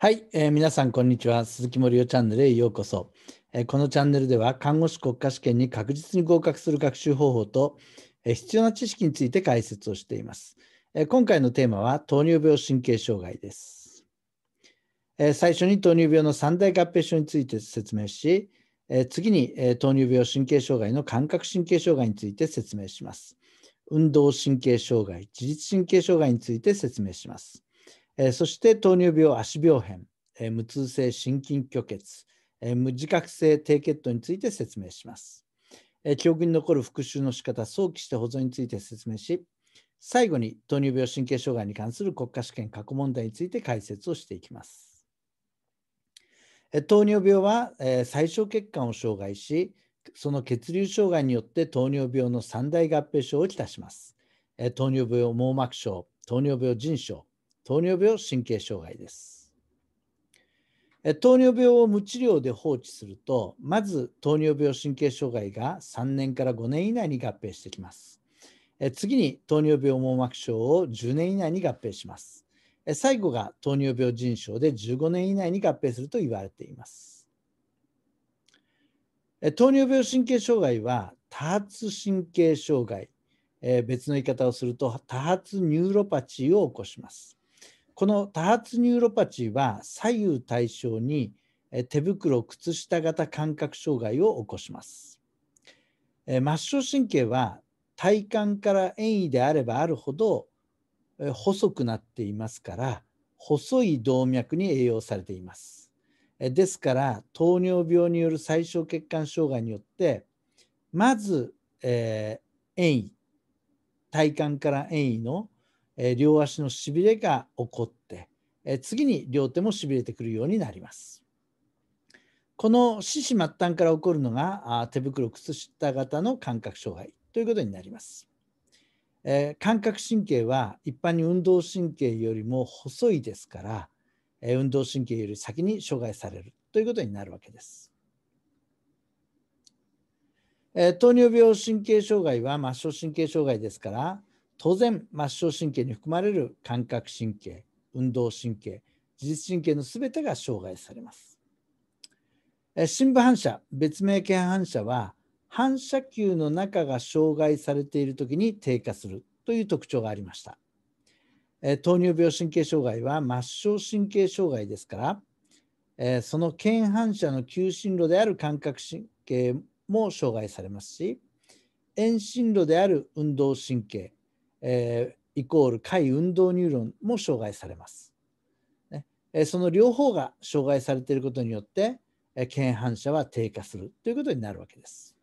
はい、えー、皆さんこんにちは鈴木森夫チャンネルへようこそ、えー、このチャンネルでは看護師国家試験に確実に合格する学習方法と、えー、必要な知識について解説をしています、えー、今回のテーマは糖尿病神経障害です、えー、最初に糖尿病の三大合併症について説明し、えー、次に、えー、糖尿病神経障害の感覚神経障害について説明します運動神経障害自律神経障害について説明しますえそして糖尿病足病変、え無痛性心筋虚血、え無自覚性低血糖について説明します、え記憶に残る復習の仕方早期して保存について説明し最後に糖尿病神経障害に関する国家試験過去問題について解説をしていきます糖尿病は、え最小血管を障害しその血流障害によって糖尿病の三大合併症をきたしますえ糖尿病網膜症糖尿病腎症糖尿病神経障害です。糖尿病を無治療で放置すると、まず糖尿病神経障害が3年から5年以内に合併してきます。次に糖尿病網膜症を10年以内に合併します。最後が糖尿病腎症で15年以内に合併すると言われています。糖尿病神経障害は多発神経障害、別の言い方をすると多発ニューロパチーを起こします。この多発ニューロパチーは左右対称に手袋靴下型感覚障害を起こします。末梢神経は体幹から遠位であればあるほど細くなっていますから細い動脈に栄養されています。ですから糖尿病による最小血管障害によってまず、えー、遠位体幹から遠位の両足のしびれが起こって、次に両手もしびれてくるようになります。この四肢末端から起こるのが手袋靴下型の感覚障害ということになります。感覚神経は一般に運動神経よりも細いですから、運動神経より先に障害されるということになるわけです。糖尿病神経障害は末梢神経障害ですから、当然末梢神経に含まれる感覚神経運動神経自律神経の全てが障害されます深部反射別名系反射は反射球の中が障害されている時に低下するという特徴がありました糖尿病神経障害は末梢神経障害ですからその腱反射の求心路である感覚神経も障害されますし遠心路である運動神経えー、イコール快運動ニューロンも障害されます。ねえー、その両方が障害されていることによって、えー、反射は低下するということになるわけです。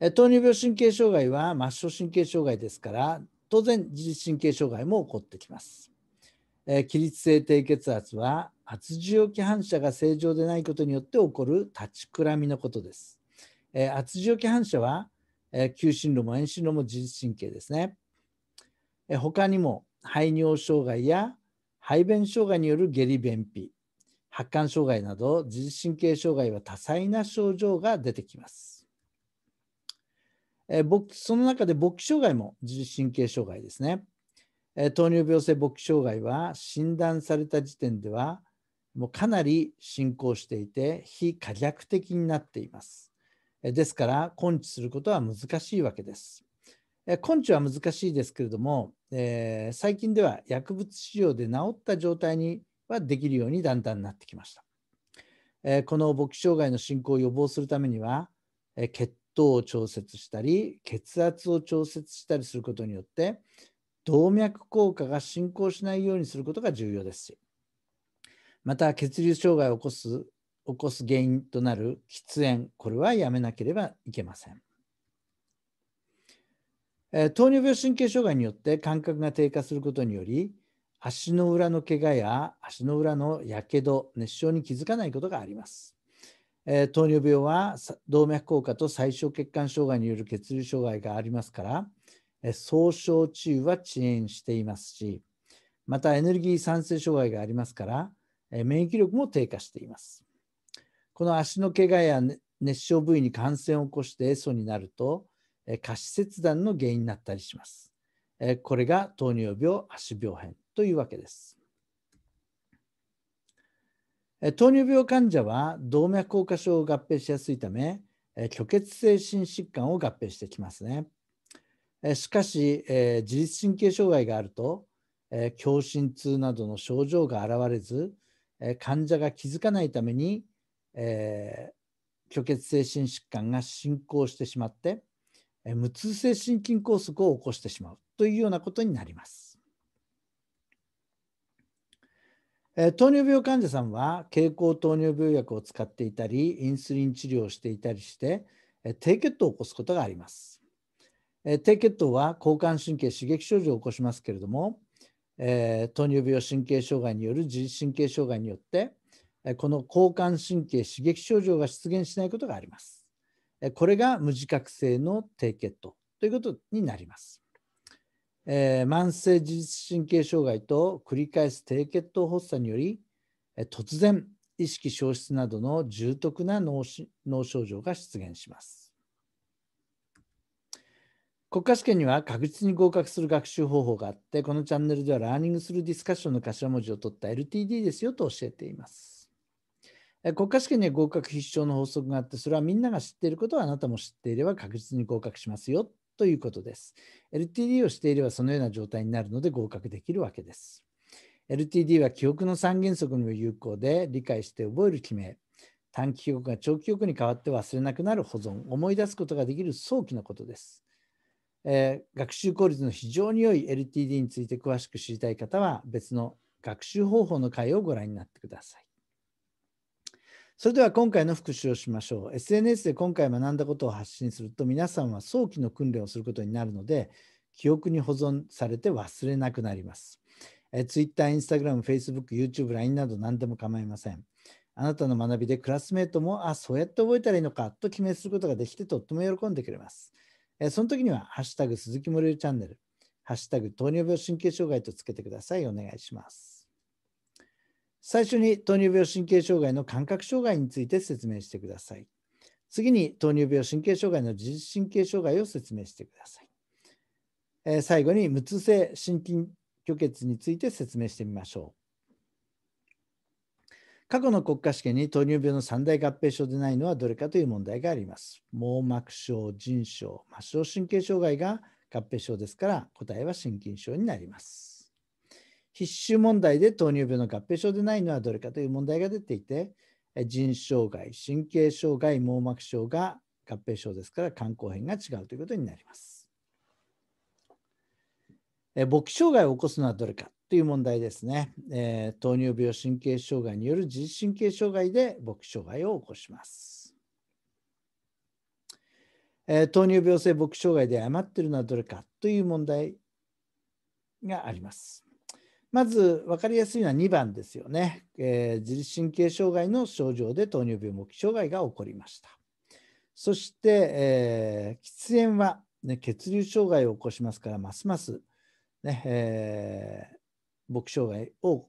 えー、糖尿病神経障害は末梢神経障害ですから当然自律神経障害も起こってきます。え起立性低血圧は圧受容器反射が正常でないことによって起こる立ちくらみのことです。え圧受容器反射はえー、進路も遠心路も自律神経ですね。え他にも排尿障害や排便障害による下痢便秘、発汗障害など自律神経障害は多彩な症状が出てきます。えその中で勃起障害も自律神経障害ですね。え糖尿病性勃起障害は診断された時点ではもうかなり進行していて非可逆的になっています。ですから根治することは難しいわけです。根治は難しいですけれども、えー、最近では薬物使用で治った状態にはできるようにだんだんなってきました。えー、この勃起障害の進行を予防するためには、えー、血糖を調節したり血圧を調節したりすることによって動脈硬化が進行しないようにすることが重要ですしまた血流障害を起こす起こす原因となる喫煙、これはやめなければいけません。糖尿病神経障害によって感覚が低下することにより足の裏の怪我や足の裏のやけど熱傷に気づかないことがあります、え糖尿病は動脈硬化と最小血管障害による血流障害がありますから、え総症治癒は遅延していますしまたエネルギー産生障害がありますから、え免疫力も低下していますこの足の怪我や熱傷部位に感染を起こしてエソになると下肢切断の原因になったりします。これが糖尿病足病変というわけです。糖尿病患者は動脈硬化症を合併しやすいため虚血性心疾患を合併してきますね。しかし自律神経障害があると狭心痛などの症状が現れず患者が気づかないためにえー、虚血性心疾患が進行してしまって、え無痛性心筋梗塞を起こしてしまうというようなことになります。え糖尿病患者さんは経口糖尿病薬を使っていたりインスリン治療をしていたりして、え低血糖を起こすことがあります。え低血糖は交感神経刺激症状を起こしますけれども、え糖尿病神経障害による自律神経障害によってこの交感神経刺激症状が出現しないことがあります。これが無自覚性の低血糖ということになります。えー、慢性自律神経障害と繰り返す低血糖発作により突然意識消失などの重篤な脳症状が出現します。国家試験には確実に合格する学習方法があってこのチャンネルではラーニングするディスカッションの頭文字を取った LTD ですよと教えています。国家試験には合格必勝の法則があって、それはみんなが知っていることをあなたも知っていれば確実に合格しますよということです。LTD をしていればそのような状態になるので合格できるわけです。LTD は記憶の三原則にも有効で、理解して覚える決め、短期記憶が長期記憶に変わって忘れなくなる保存、思い出すことができる早期のことです。えー、学習効率の非常に良い LTD について詳しく知りたい方は別の学習方法の回をご覧になってください。それでは今回の復習をしましょう。SNS で今回学んだことを発信すると皆さんは早期の訓練をすることになるので記憶に保存されて忘れなくなります。Twitter、Instagram、Facebook、YouTube、LINE など何でも構いません。あなたの学びでクラスメートもあそうやって覚えたらいいのかと決めすることができてとっても喜んでくれます。その時には「ハッシュタグ鈴木もれるチャンネル」「ハッシュタグ糖尿病神経障害」とつけてください。お願いします。最初に糖尿病神経障害の感覚障害について説明してください。次に糖尿病神経障害の自律神経障害を説明してください。えー、最後に無痛性心筋虚血について説明してみましょう。過去の国家試験に糖尿病の三大合併症でないのはどれかという問題があります。網膜症、腎症、末梢神経障害が合併症ですから答えは心筋症になります。必修問題で糖尿病の合併症でないのはどれかという問題が出ていて、腎障害、神経障害、網膜症が合併症ですから、肝硬変が違うということになります。勃起障害を起こすのはどれかという問題ですね。えー、糖尿病、神経障害による自律神経障害で勃起障害を起こします。えー、糖尿病性勃起障害で誤っているのはどれかという問題があります。まず分かりやすいのは2番ですよね、えー、自律神経障害の症状で糖尿病目期障害が起こりました。そして、えー、喫煙は、ね、血流障害を起こしますから、ますますね、えー、勃起障害を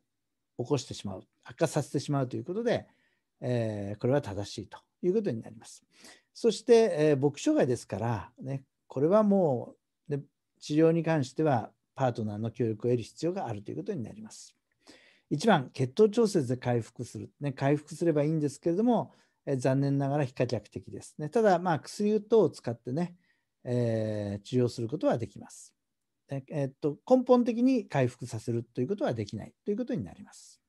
起こしてしまう、悪化させてしまうということで、えー、これは正しいということになります。そして、えー、勃起障害ですから、ね、これはもう、ね、治療に関してはパートナーの協力を得る必要があるということになります。1番、血糖調節で回復する。ね、回復すればいいんですけれども、え残念ながら非可逆的ですね。ただ、まあ、薬等を使ってね、えー、治療することはできます。ええっと、根本的に回復させるということはできないということになります。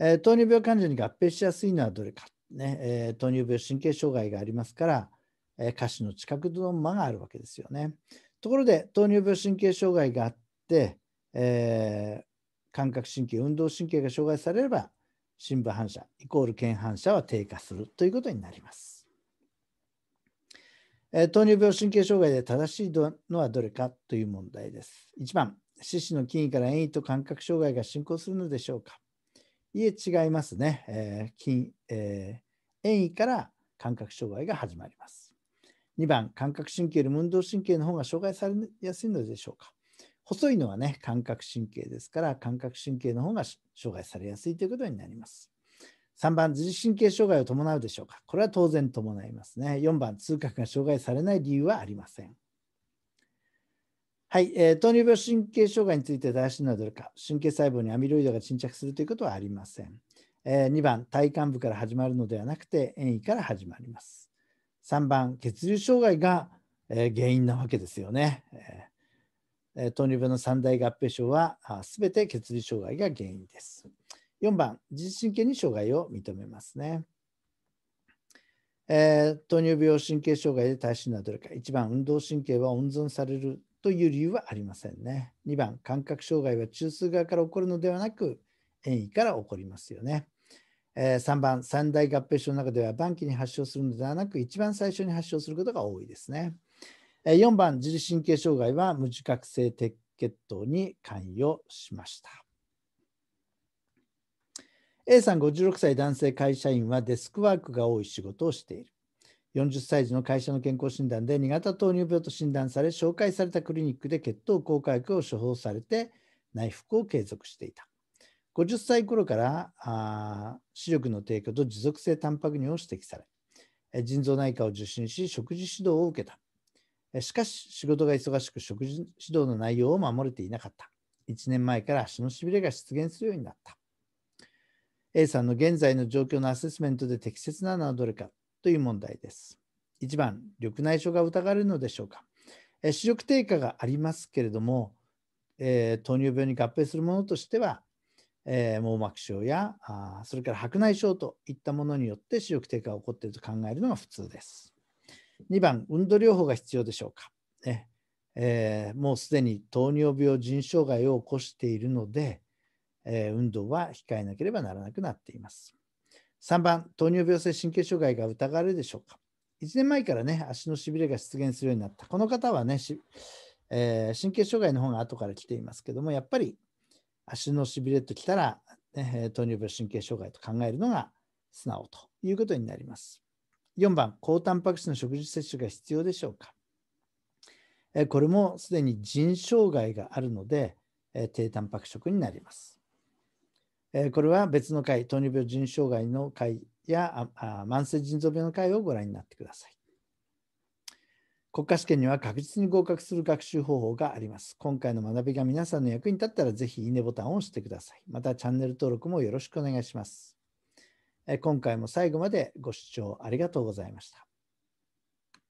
えー、糖尿病患者に合併しやすいのはどれか、ねえー、糖尿病神経障害がありますから、え下肢の知覚のマがあるわけですよね。ところで糖尿病神経障害があって、えー、感覚神経運動神経が障害されれば深部反射イコール腱反射は低下するということになります。えー、糖尿病神経障害で正しいのはどれかという問題です。1番、四肢の筋位から遠位と感覚障害が進行するのでしょうかいえ、違いますね。えー筋えー、遠位から感覚障害が始まります。2番、感覚神経よりも運動神経の方が障害されやすいのでしょうか。細いのはね、感覚神経ですから、感覚神経の方が障害されやすいということになります。3番、自律神経障害を伴うでしょうか。これは当然伴いますね。4番、痛覚が障害されない理由はありません。はい、えー、糖尿病神経障害について正しいのはどれか。神経細胞にアミロイドが沈着するということはありません。えー、2番、体幹部から始まるのではなくて、遠位から始まります。3番、血流障害が、えー、原因なわけですよね。えー、糖尿病の三大合併症はすべて血流障害が原因です。4番、自律神経に障害を認めますね。えー、糖尿病神経障害で耐震などれか1番運動神経は温存されるという理由はありませんね2番感覚障害は中枢側から起こるのではなく遠位から起こりますよねえ3番、三大合併症の中では晩期に発症するのではなく、一番最初に発症することが多いですね。え4番、自律神経障害は無自覚性低血糖に関与しました。A さん56歳男性会社員はデスクワークが多い仕事をしている。40歳児の会社の健康診断で2型糖尿病と診断され、紹介されたクリニックで血糖高下薬を処方されて内服を継続していた。50歳頃から視力の低下と持続性タンパク尿を指摘され、腎臓内科を受診し、食事指導を受けた。しかし、仕事が忙しく、食事指導の内容を守れていなかった。1年前から足のしびれが出現するようになった。A さんの現在の状況のアセスメントで適切なのはどれかという問題です。1番、緑内障が疑われるのでしょうか。視力低下がありますけれども、えー、糖尿病に合併するものとしては、えー、網膜症やあそれから白内障といったものによって視力低下が起こっていると考えるのが普通です。2番、運動療法が必要でしょうか。ねえー、もうすでに糖尿病、腎障害を起こしているので、えー、運動は控えなければならなくなっています。3番、糖尿病性神経障害が疑われるでしょうか。1年前からね、足のしびれが出現するようになった。この方はね、えー、神経障害の方が後から来ていますけども、やっぱり足のしびれときたら、ね、糖尿病神経障害と考えるのが素直ということになります。4番、高タンパク質の食事摂取が必要でしょうか。これもすでに腎障害があるので、低タンパク食になります。これは別の回、糖尿病腎障害の回やああ慢性腎臓病の回をご覧になってください。国家試験には確実に合格する学習方法があります。今回の学びが皆さんの役に立ったら、ぜひいいねボタンを押してください。またチャンネル登録もよろしくお願いします。今回も最後までご視聴ありがとうございました。